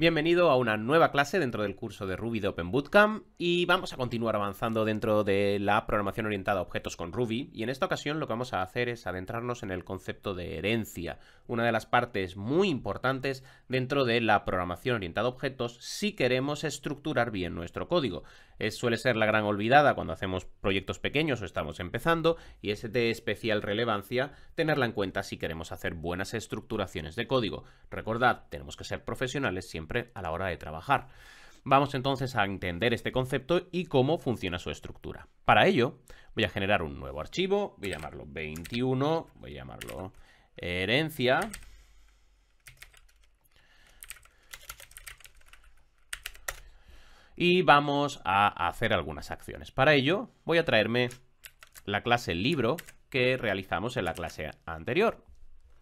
Bienvenido a una nueva clase dentro del curso de Ruby de Open Bootcamp y vamos a continuar avanzando dentro de la programación orientada a objetos con Ruby y en esta ocasión lo que vamos a hacer es adentrarnos en el concepto de herencia, una de las partes muy importantes dentro de la programación orientada a objetos si queremos estructurar bien nuestro código es, suele ser la gran olvidada cuando hacemos proyectos pequeños o estamos empezando y es de especial relevancia tenerla en cuenta si queremos hacer buenas estructuraciones de código. Recordad, tenemos que ser profesionales siempre a la hora de trabajar. Vamos entonces a entender este concepto y cómo funciona su estructura. Para ello, voy a generar un nuevo archivo, voy a llamarlo 21, voy a llamarlo herencia y vamos a hacer algunas acciones. Para ello voy a traerme la clase libro que realizamos en la clase anterior.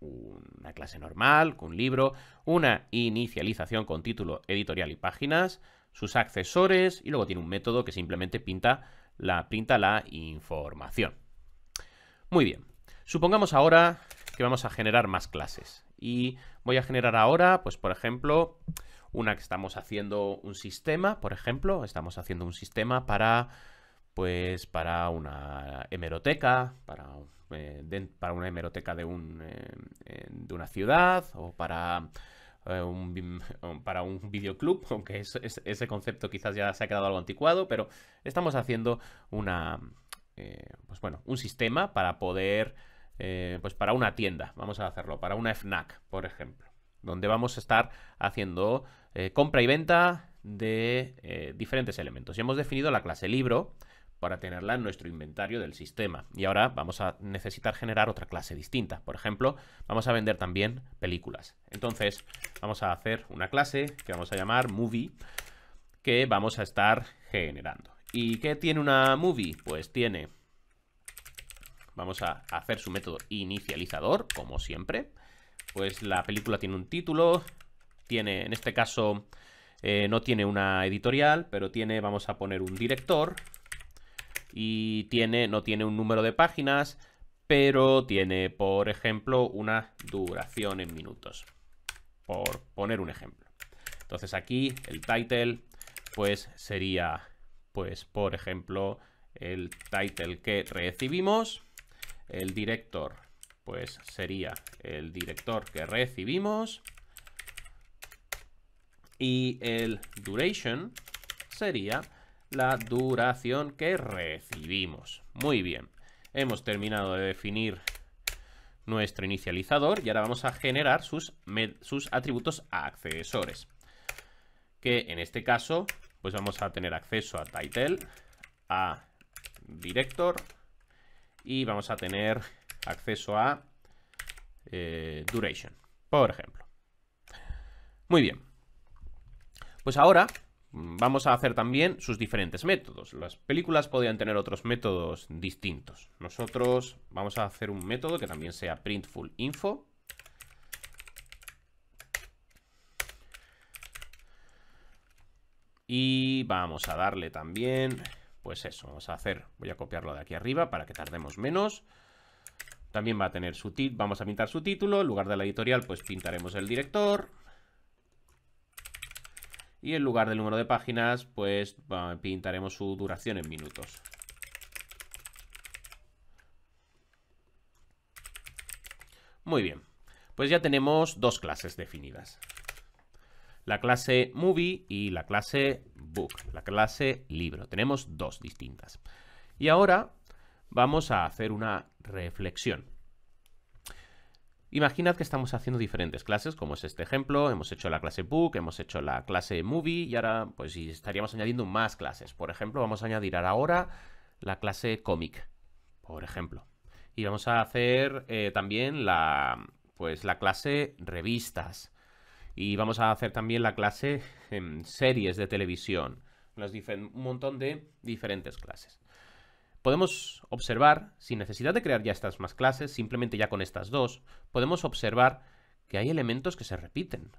Una clase normal, con un libro, una inicialización con título editorial y páginas, sus accesores y luego tiene un método que simplemente pinta la, pinta la información. Muy bien, supongamos ahora que vamos a generar más clases y voy a generar ahora, pues por ejemplo, una que estamos haciendo un sistema, por ejemplo, estamos haciendo un sistema para, pues, para una hemeroteca, para, eh, para una hemeroteca de, un, eh, eh, de una ciudad o para un, para un videoclub, aunque ese concepto quizás ya se ha quedado algo anticuado, pero estamos haciendo una, pues bueno, un sistema para poder, pues para una tienda, vamos a hacerlo, para una FNAC, por ejemplo donde vamos a estar haciendo eh, compra y venta de eh, diferentes elementos. Y hemos definido la clase libro para tenerla en nuestro inventario del sistema. Y ahora vamos a necesitar generar otra clase distinta. Por ejemplo, vamos a vender también películas. Entonces, vamos a hacer una clase que vamos a llamar movie, que vamos a estar generando. ¿Y qué tiene una movie? Pues tiene... Vamos a hacer su método inicializador, como siempre pues la película tiene un título, tiene, en este caso, eh, no tiene una editorial, pero tiene, vamos a poner un director, y tiene, no tiene un número de páginas, pero tiene, por ejemplo, una duración en minutos, por poner un ejemplo. Entonces aquí el title, pues sería, pues por ejemplo, el title que recibimos, el director pues sería el director que recibimos y el duration sería la duración que recibimos. Muy bien, hemos terminado de definir nuestro inicializador y ahora vamos a generar sus, sus atributos accesores. Que en este caso, pues vamos a tener acceso a title, a director y vamos a tener acceso a eh, duration, por ejemplo. Muy bien. Pues ahora mm, vamos a hacer también sus diferentes métodos. Las películas podrían tener otros métodos distintos. Nosotros vamos a hacer un método que también sea printful info. Y vamos a darle también, pues eso, vamos a hacer, voy a copiarlo de aquí arriba para que tardemos menos. También va a tener su título, vamos a pintar su título, en lugar de la editorial pues pintaremos el director. Y en lugar del número de páginas pues pintaremos su duración en minutos. Muy bien, pues ya tenemos dos clases definidas. La clase movie y la clase book, la clase libro. Tenemos dos distintas. Y ahora vamos a hacer una reflexión. Imaginad que estamos haciendo diferentes clases, como es este ejemplo. Hemos hecho la clase book, hemos hecho la clase movie y ahora pues estaríamos añadiendo más clases. Por ejemplo, vamos a añadir ahora la clase comic, por ejemplo. Y vamos a hacer eh, también la, pues, la clase revistas. Y vamos a hacer también la clase em, series de televisión. un montón de diferentes clases. Podemos observar, sin necesidad de crear ya estas más clases, simplemente ya con estas dos, podemos observar que hay elementos que se repiten.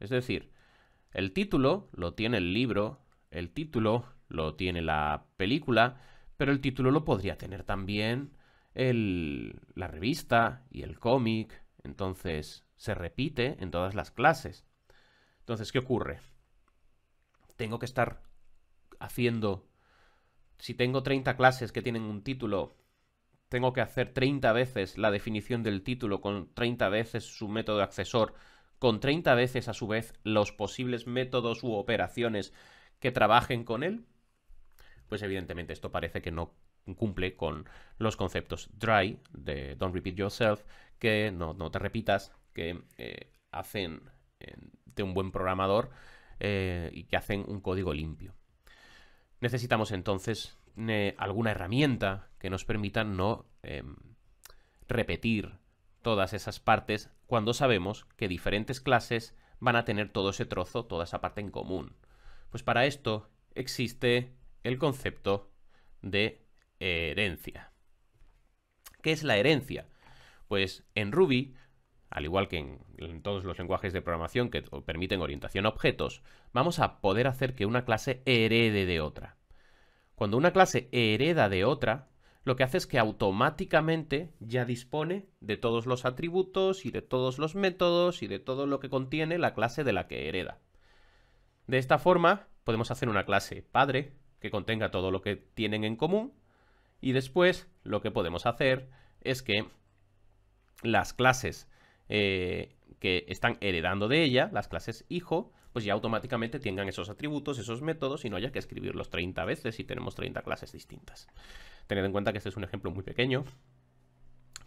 Es decir, el título lo tiene el libro, el título lo tiene la película, pero el título lo podría tener también la revista y el cómic. Entonces, se repite en todas las clases. Entonces, ¿qué ocurre? Tengo que estar haciendo si tengo 30 clases que tienen un título, tengo que hacer 30 veces la definición del título con 30 veces su método accesor, con 30 veces a su vez los posibles métodos u operaciones que trabajen con él, pues evidentemente esto parece que no cumple con los conceptos dry de don't repeat yourself, que no, te repitas, que eh, hacen eh, de un buen programador eh, y que hacen un código limpio. Necesitamos entonces alguna herramienta que nos permita no em, repetir todas esas partes cuando sabemos que diferentes clases van a tener todo ese trozo, toda esa parte en común. Pues para esto existe el concepto de herencia. ¿Qué es la herencia? Pues en Ruby al igual que en, todos los lenguajes de programación que permiten orientación a objetos, vamos a poder hacer que una clase herede de otra. Cuando una clase hereda de otra, lo que hace es que automáticamente ya dispone de todos los atributos y de todos los métodos y de todo lo que contiene la clase de la que hereda. De esta forma, podemos hacer una clase padre que contenga todo lo que tienen en común y después lo que podemos hacer es que las clases eh, que están heredando de ella, las clases hijo, pues ya automáticamente tengan esos atributos, esos métodos y no haya que escribirlos 30 veces si tenemos 30 clases distintas. Tened en cuenta que este es un ejemplo muy pequeño,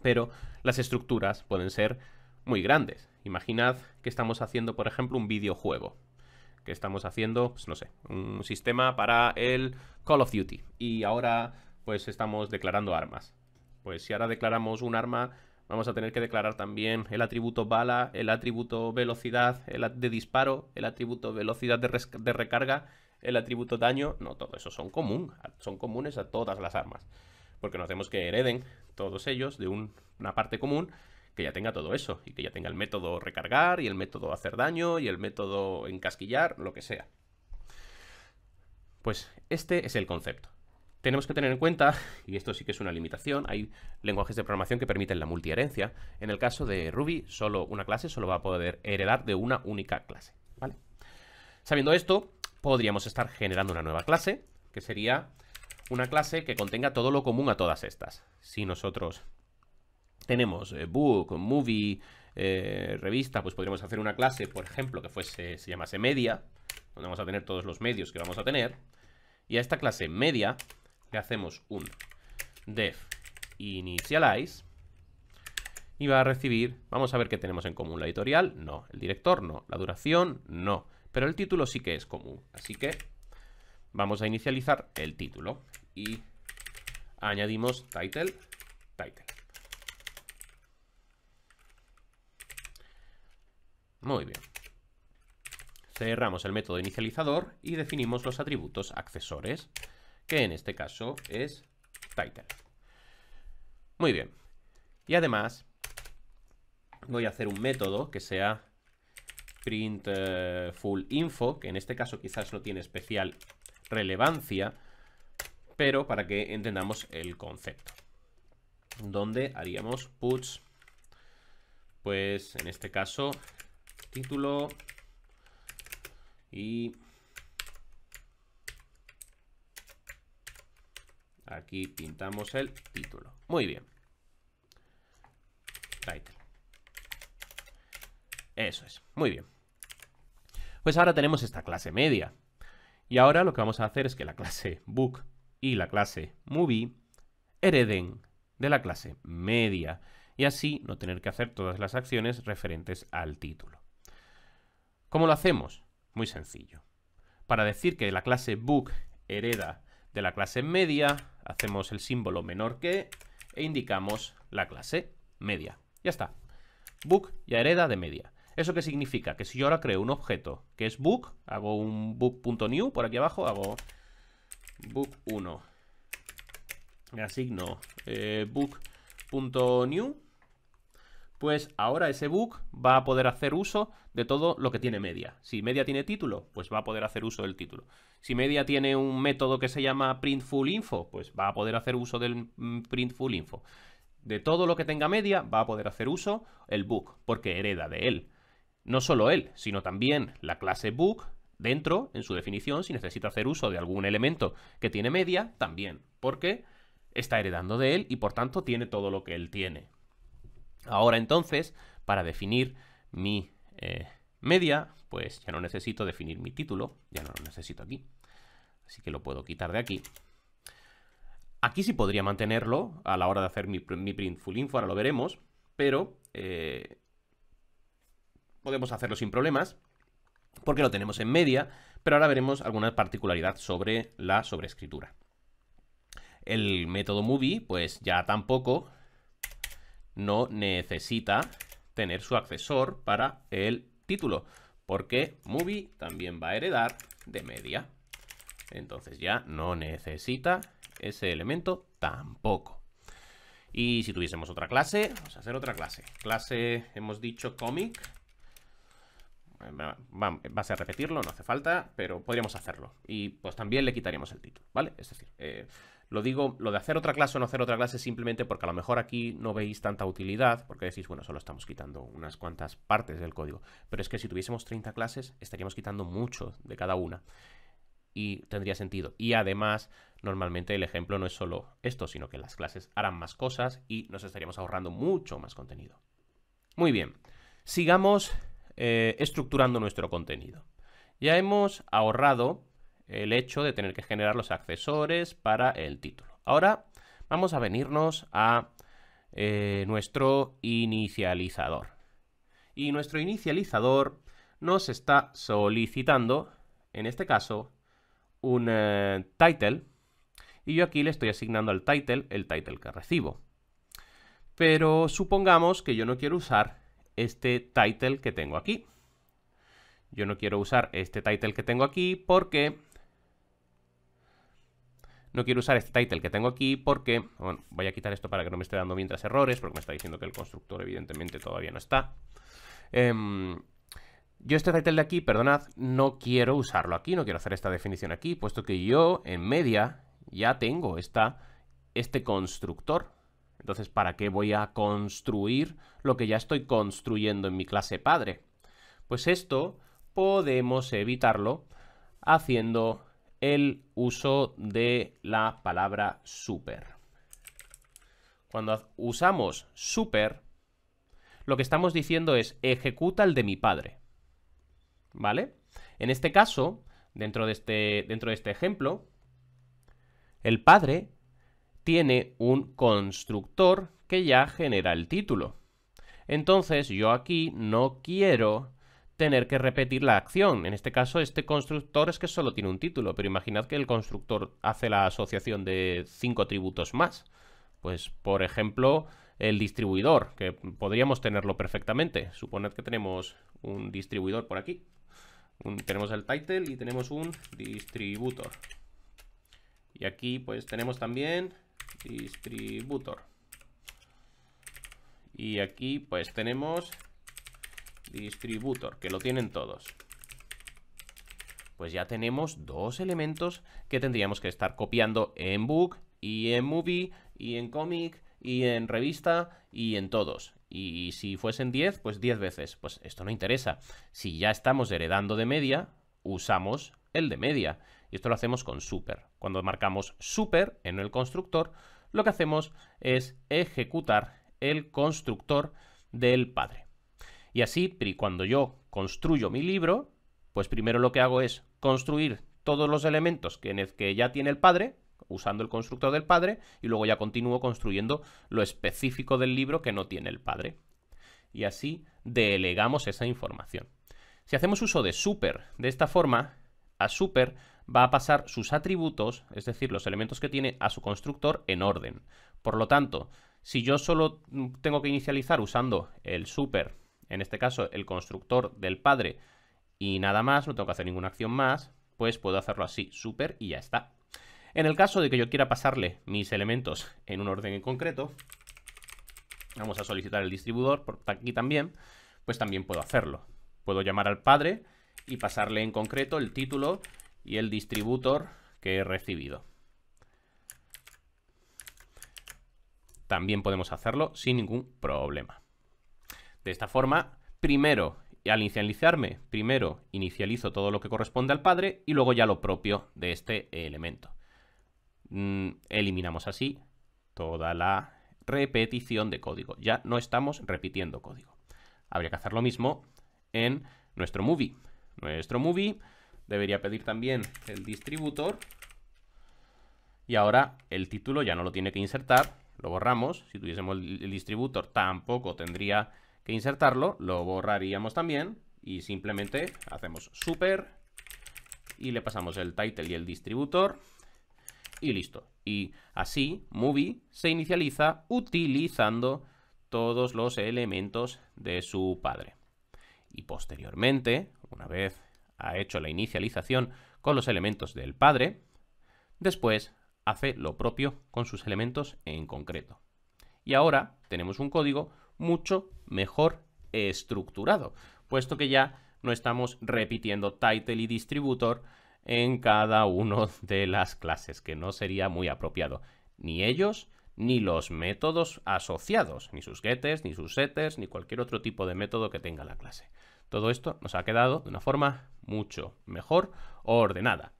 pero las estructuras pueden ser muy grandes. Imaginad que estamos haciendo, por ejemplo, un videojuego. Que estamos haciendo, pues no sé, un sistema para el Call of Duty. Y ahora, pues estamos declarando armas. Pues si ahora declaramos un arma Vamos a tener que declarar también el atributo bala, el atributo velocidad el de disparo, el atributo velocidad de, recarga, el atributo daño. No, todo eso son, común, son comunes a todas las armas. Porque nos hacemos que hereden todos ellos de una parte común que ya tenga todo eso y que ya tenga el método recargar y el método hacer daño y el método encasquillar, lo que sea. Pues este es el concepto tenemos que tener en cuenta, y esto sí que es una limitación, hay lenguajes de programación que permiten la multiherencia. En el caso de Ruby, solo una clase solo va a poder heredar de una única clase. Sabiendo esto, podríamos estar generando una nueva clase, que sería una clase que contenga todo lo común a todas estas. Si nosotros tenemos eh, book, movie, eh, revista, pues podríamos hacer una clase, por ejemplo, que fuese, se llamase media, donde vamos a tener todos los medios que vamos a tener. Y a esta clase media le hacemos un def initialize y va a recibir, vamos a ver qué tenemos en común, la editorial, no, el director, no, la duración, no, pero el título sí que es común, así que vamos a inicializar el título y añadimos title, title. Muy bien. Cerramos el método inicializador y definimos los atributos accesores que en este caso es title, Muy bien. Y además voy a hacer un método que sea print full info, que en este caso quizás no tiene especial relevancia, pero para que entendamos el concepto. Donde haríamos puts, pues en este caso, título y Aquí pintamos el título. Muy bien. Title. Eso es. Muy bien. Pues ahora tenemos esta clase media. Y ahora lo que vamos a hacer es que la clase book y la clase movie hereden de la clase media. Y así no tener que hacer todas las acciones referentes al título. ¿Cómo lo hacemos? Muy sencillo. Para decir que la clase book hereda de la clase media, hacemos el símbolo menor que e indicamos la clase media. Ya está. Book ya hereda de media. ¿Eso qué significa? Que si yo ahora creo un objeto que es book, hago un book.new por aquí abajo, hago book1, me asigno eh, book.new pues ahora ese book va a poder hacer uso de todo lo que tiene media. Si media tiene título, pues va a poder hacer uso del título. Si media tiene un método que se llama printfulInfo, pues va a poder hacer uso del mm, printfulInfo. De todo lo que tenga media va a poder hacer uso el book, porque hereda de él. No solo él, sino también la clase book dentro, en su definición, si necesita hacer uso de algún elemento que tiene media, también, porque está heredando de él y por tanto tiene todo lo que él tiene. Ahora entonces, para definir mi eh, media, pues ya no necesito definir mi título, ya no lo necesito aquí. Así que lo puedo quitar de aquí. Aquí sí podría mantenerlo a la hora de hacer mi, mi print full info, ahora lo veremos, pero eh, podemos hacerlo sin problemas porque lo tenemos en media, pero ahora veremos alguna particularidad sobre la sobreescritura. El método movie, pues ya tampoco no necesita tener su accesor para el título, porque movie también va a heredar de media. Entonces ya no necesita ese elemento tampoco. Y si tuviésemos otra clase, vamos a hacer otra clase. Clase, hemos dicho comic. Eh, va a repetirlo, no hace falta, pero podríamos hacerlo. Y pues también le quitaríamos el título, ¿vale? Es decir, eh, lo digo, lo de hacer otra clase o no hacer otra clase simplemente porque a lo mejor aquí no veis tanta utilidad, porque decís, bueno, solo estamos quitando unas cuantas partes del código. Pero es que si tuviésemos 30 clases, estaríamos quitando mucho de cada una. Y tendría sentido. Y además, normalmente el ejemplo no es solo esto, sino que las clases harán más cosas y nos estaríamos ahorrando mucho más contenido. Muy bien, sigamos eh, estructurando nuestro contenido. Ya hemos ahorrado el hecho de tener que generar los accesores para el título. Ahora vamos a venirnos a eh, nuestro inicializador. Y nuestro inicializador nos está solicitando, en este caso, un eh, title. Y yo aquí le estoy asignando al title el title que recibo. Pero supongamos que yo no quiero usar este title que tengo aquí. Yo no quiero usar este title que tengo aquí porque no quiero usar este title que tengo aquí porque, bueno, voy a quitar esto para que no me esté dando mientras errores, porque me está diciendo que el constructor evidentemente todavía no está. Em, yo este title de aquí, perdonad, no quiero usarlo aquí, no quiero hacer esta definición aquí, puesto que yo en media ya tengo esta, este constructor. Entonces, ¿para qué voy a construir lo que ya estoy construyendo en mi clase padre? Pues esto podemos evitarlo haciendo el uso de la palabra super. Cuando usamos super, lo que estamos diciendo es ejecuta el de mi padre. ¿Vale? En este caso, dentro de este, dentro de este ejemplo, el padre tiene un constructor que ya genera el título. Entonces yo aquí no quiero tener que repetir la acción. En este caso, este constructor es que solo tiene un título, pero imaginad que el constructor hace la asociación de cinco tributos más. Pues, por ejemplo, el distribuidor, que podríamos tenerlo perfectamente. Suponed que tenemos un distribuidor por aquí. tenemos el title y tenemos un distributor. Y aquí pues tenemos también distributor. Y aquí pues tenemos Distributor, que lo tienen todos. Pues ya tenemos dos elementos que tendríamos que estar copiando en book y en movie y en comic y en revista y en todos. Y si fuesen 10, pues 10 veces. Pues esto no interesa. Si ya estamos heredando de media, usamos el de media. Y esto lo hacemos con super. Cuando marcamos super en el constructor, lo que hacemos es ejecutar el constructor del padre. Y así, cuando yo construyo mi libro, pues primero lo que hago es construir todos los elementos que, que ya tiene el padre, usando el constructor del padre, y luego ya continúo construyendo lo específico del libro que no tiene el padre. Y así delegamos esa información. Si hacemos uso de super de esta forma, a super va a pasar sus atributos, es decir, los elementos que tiene a su constructor en orden. Por lo tanto, si yo solo mm, tengo que inicializar usando el super en este caso el constructor del padre y nada más, no tengo que hacer ninguna acción más, pues puedo hacerlo así, super y ya está. En el caso de que yo quiera pasarle mis elementos en un orden en concreto, vamos a solicitar el distribuidor, por aquí también, pues también puedo hacerlo. Puedo llamar al padre y pasarle en concreto el título y el distribuidor que he recibido. También podemos hacerlo sin ningún problema. De esta forma, primero, al inicializarme, primero inicializo todo lo que corresponde al padre y luego ya lo propio de este elemento. Mm, eliminamos así toda la repetición de código. Ya no estamos repitiendo código. Habría que hacer lo mismo en nuestro movie. Nuestro movie debería pedir también el distributor. Y ahora el título ya no lo tiene que insertar. Lo borramos. Si tuviésemos el distributor tampoco tendría que insertarlo, lo borraríamos también y simplemente hacemos super y le pasamos el title y el distributor y listo. Y así movie se inicializa utilizando todos los elementos de su padre. Y posteriormente, una vez ha hecho la inicialización con los elementos del padre, después hace lo propio con sus elementos en concreto. Y ahora tenemos un código mucho mejor estructurado, puesto que ya no estamos repitiendo title y distributor en cada una de las clases, que no sería muy apropiado. Ni ellos, ni los métodos asociados, ni sus getters, ni sus setters, ni cualquier otro tipo de método que tenga la clase. Todo esto nos ha quedado de una forma mucho mejor ordenada.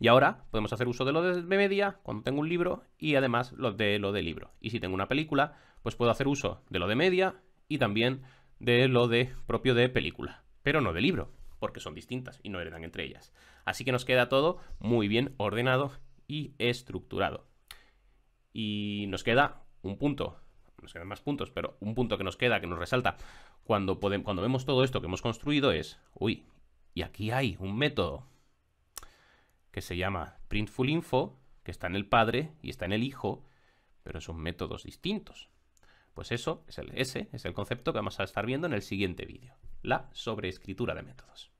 Y ahora podemos hacer uso de lo de media cuando tengo un libro y además lo de lo de libro. Y si tengo una película, pues puedo hacer uso de lo de media y también de lo de propio de película, pero no de libro, porque son distintas y no heredan entre ellas. Así que nos queda todo muy bien ordenado y estructurado. Y nos queda un punto, nos quedan más puntos, pero un punto que nos queda, que nos resalta cuando, cuando vemos todo esto que hemos construido es, uy, y aquí hay un método que se llama PrintfulInfo, info, que está en el padre y está en el hijo, pero son métodos distintos. Pues eso es el, ese es el concepto que vamos a estar viendo en el siguiente vídeo, la sobreescritura de métodos.